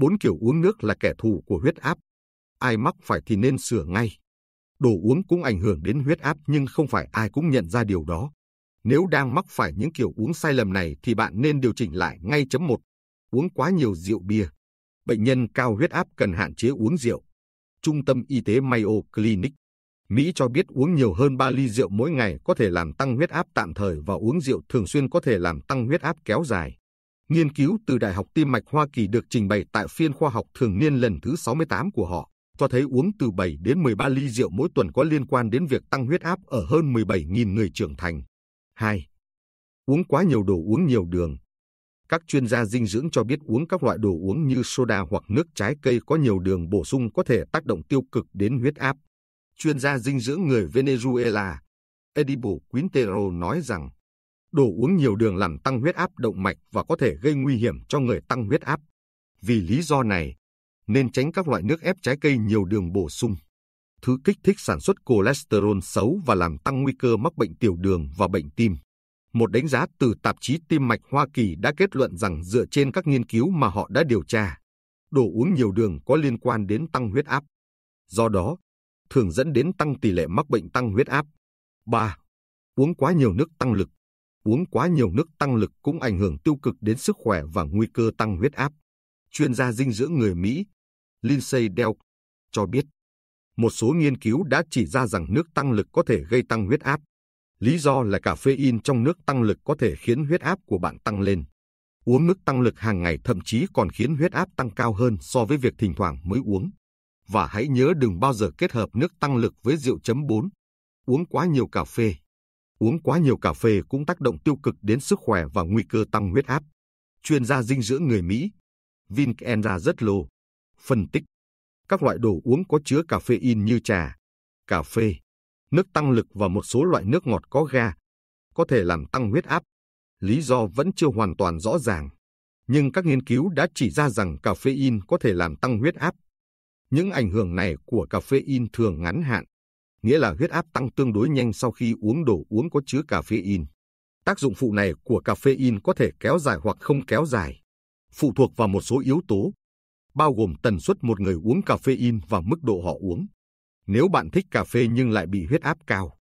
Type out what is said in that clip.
Bốn kiểu uống nước là kẻ thù của huyết áp. Ai mắc phải thì nên sửa ngay. Đồ uống cũng ảnh hưởng đến huyết áp nhưng không phải ai cũng nhận ra điều đó. Nếu đang mắc phải những kiểu uống sai lầm này thì bạn nên điều chỉnh lại ngay chấm một. Uống quá nhiều rượu bia. Bệnh nhân cao huyết áp cần hạn chế uống rượu. Trung tâm Y tế Mayo Clinic Mỹ cho biết uống nhiều hơn 3 ly rượu mỗi ngày có thể làm tăng huyết áp tạm thời và uống rượu thường xuyên có thể làm tăng huyết áp kéo dài nghiên cứu từ Đại học Tim mạch Hoa Kỳ được trình bày tại phiên khoa học thường niên lần thứ 68 của họ, cho thấy uống từ 7 đến 13 ly rượu mỗi tuần có liên quan đến việc tăng huyết áp ở hơn 17.000 người trưởng thành. 2. Uống quá nhiều đồ uống nhiều đường. Các chuyên gia dinh dưỡng cho biết uống các loại đồ uống như soda hoặc nước trái cây có nhiều đường bổ sung có thể tác động tiêu cực đến huyết áp. Chuyên gia dinh dưỡng người Venezuela, Edible Quintero nói rằng đồ uống nhiều đường làm tăng huyết áp động mạch và có thể gây nguy hiểm cho người tăng huyết áp. Vì lý do này, nên tránh các loại nước ép trái cây nhiều đường bổ sung. Thứ kích thích sản xuất cholesterol xấu và làm tăng nguy cơ mắc bệnh tiểu đường và bệnh tim. Một đánh giá từ tạp chí Tim mạch Hoa Kỳ đã kết luận rằng dựa trên các nghiên cứu mà họ đã điều tra, đồ uống nhiều đường có liên quan đến tăng huyết áp. Do đó, thường dẫn đến tăng tỷ lệ mắc bệnh tăng huyết áp. 3. Uống quá nhiều nước tăng lực. Uống quá nhiều nước tăng lực cũng ảnh hưởng tiêu cực đến sức khỏe và nguy cơ tăng huyết áp. Chuyên gia dinh dưỡng người Mỹ Lindsay Delk cho biết, một số nghiên cứu đã chỉ ra rằng nước tăng lực có thể gây tăng huyết áp. Lý do là cà caffeine trong nước tăng lực có thể khiến huyết áp của bạn tăng lên. Uống nước tăng lực hàng ngày thậm chí còn khiến huyết áp tăng cao hơn so với việc thỉnh thoảng mới uống. Và hãy nhớ đừng bao giờ kết hợp nước tăng lực với rượu chấm 4. Uống quá nhiều cà phê, Uống quá nhiều cà phê cũng tác động tiêu cực đến sức khỏe và nguy cơ tăng huyết áp. Chuyên gia dinh dưỡng người Mỹ, Vincenza rất lô, phân tích các loại đồ uống có chứa cà caffeine như trà, cà phê, nước tăng lực và một số loại nước ngọt có ga có thể làm tăng huyết áp. Lý do vẫn chưa hoàn toàn rõ ràng, nhưng các nghiên cứu đã chỉ ra rằng cà caffeine có thể làm tăng huyết áp. Những ảnh hưởng này của cà caffeine thường ngắn hạn, nghĩa là huyết áp tăng tương đối nhanh sau khi uống đồ uống có chứa caffeine. Tác dụng phụ này của caffeine có thể kéo dài hoặc không kéo dài, phụ thuộc vào một số yếu tố, bao gồm tần suất một người uống caffeine và mức độ họ uống. Nếu bạn thích cà phê nhưng lại bị huyết áp cao,